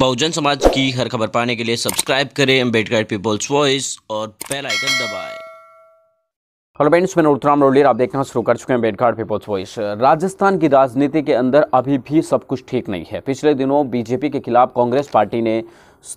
बहुजन समाज की हर खबर पाने के लिए सब्सक्राइब करें अम्बेडकर पीपल्स वॉइस और बेल आइकन दबाएं। हेलो फ्रेंड्स मैं उत्तराम रोलियर आप देखना शुरू कर चुके हैं बेडघाट पीपल्स वॉइस राजस्थान की राजनीति के अंदर अभी भी सब कुछ ठीक नहीं है पिछले दिनों बीजेपी के खिलाफ कांग्रेस पार्टी ने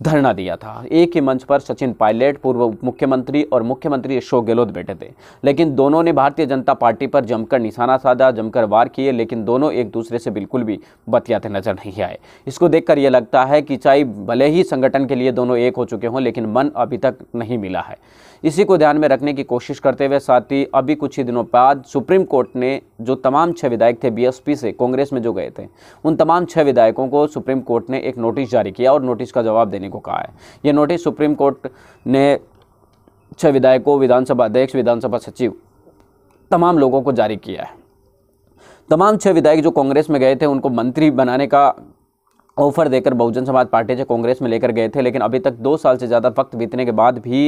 धरना दिया था एक ही मंच पर सचिन पायलट पूर्व उप मुख्यमंत्री और मुख्यमंत्री अशोक गहलोत बैठे थे लेकिन दोनों ने भारतीय जनता पार्टी पर जमकर निशाना साधा जमकर वार किए लेकिन दोनों एक दूसरे से बिल्कुल भी बतियाते नजर नहीं आए इसको देखकर यह लगता है कि चाहे भले ही संगठन के लिए दोनों एक हो चुके हों लेकिन मन अभी तक नहीं मिला है इसी को ध्यान में रखने की कोशिश करते हुए साथ ही अभी कुछ ही दिनों बाद सुप्रीम कोर्ट ने जो तमाम छः विधायक थे बीएसपी से कांग्रेस में जो गए थे उन तमाम छः विधायकों को सुप्रीम कोर्ट ने एक नोटिस जारी किया और नोटिस का जवाब देने को कहा है यह नोटिस सुप्रीम कोर्ट ने छह विधायकों विधानसभा अध्यक्ष विधानसभा सचिव तमाम लोगों को जारी किया है तमाम छह विधायक जो कांग्रेस में गए थे उनको मंत्री बनाने का ऑफर देकर बहुजन समाज पार्टी से कांग्रेस में लेकर गए थे लेकिन अभी तक दो साल से ज़्यादा वक्त बीतने के बाद भी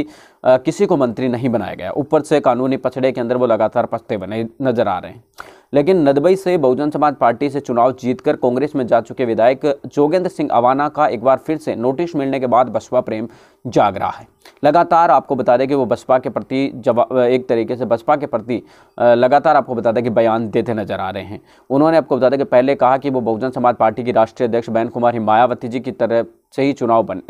आ, किसी को मंत्री नहीं बनाया गया ऊपर से कानूनी पछड़े के अंदर वो लगातार पछते बने नजर आ रहे हैं लेकिन नदबई से बहुजन समाज पार्टी से चुनाव जीतकर कांग्रेस में जा चुके विधायक जोगेंद्र सिंह अवाना का एक बार फिर से नोटिस मिलने के बाद बसपा प्रेम जाग रहा है लगातार आपको बता दें कि वो बसपा के प्रति जब एक तरीके से बसपा के प्रति लगातार आपको बता दें कि बयान देते नजर आ रहे हैं उन्होंने आपको बता दें कि पहले कहा कि वो बहुजन समाज पार्टी की राष्ट्रीय अध्यक्ष बैन कुमारी मायावती जी की तरह से ही चुनाव बन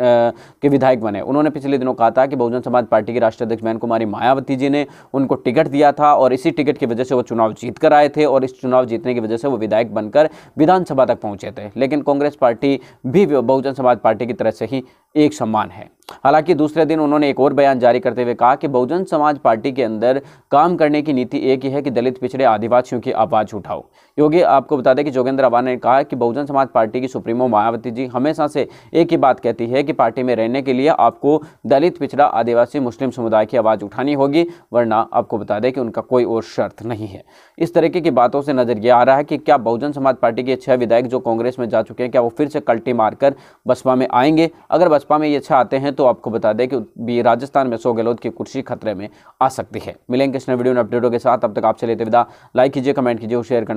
के विधायक बने उन्होंने पिछले दिनों कहा था कि बहुजन समाज पार्टी के राष्ट्रीय अध्यक्ष मैन कुमारी मायावती जी ने उनको टिकट दिया था और इसी टिकट की वजह से वो चुनाव जीत कर आए थे और इस चुनाव जीतने की वजह से वो विधायक बनकर विधानसभा तक पहुंचे थे लेकिन कांग्रेस पार्टी भी बहुजन समाज पार्टी की तरह से ही एक सम्मान है हालांकि दूसरे दिन उन्होंने एक और बयान जारी करते हुए कहा कि बहुजन समाज पार्टी के अंदर काम करने की नीति एक ही है कि दलित पिछड़े आदिवासियों की आवाज़ उठाओ योगी आपको बता दें कि जोगेंद्र आवान ने कहा कि बहुजन समाज पार्टी की सुप्रीमो मायावती जी हमेशा से एक ही बात कहती है कि पार्टी में रहने के लिए आपको दलित पिछड़ा आदिवासी मुस्लिम समुदाय की आवाज़ उठानी होगी वरना आपको बता दें कि उनका कोई और शर्त नहीं है इस तरीके की बातों से नज़र ये आ रहा है कि क्या बहुजन समाज पार्टी के छह विधायक जो कांग्रेस में जा चुके हैं क्या वो फिर से कल्टी मारकर बसपा में आएंगे अगर बसपा बसपा में ये छह आते हैं तो आपको बता दें कि राजस्थान में सो गहलोत की कुर्सी खतरे में आ सकती है मिलेंगे इस नए वीडियो में अपडेटों के साथ अब तक आपसे लेते विदा लाइक कीजिए कमेंट कीजिए और शेयर करना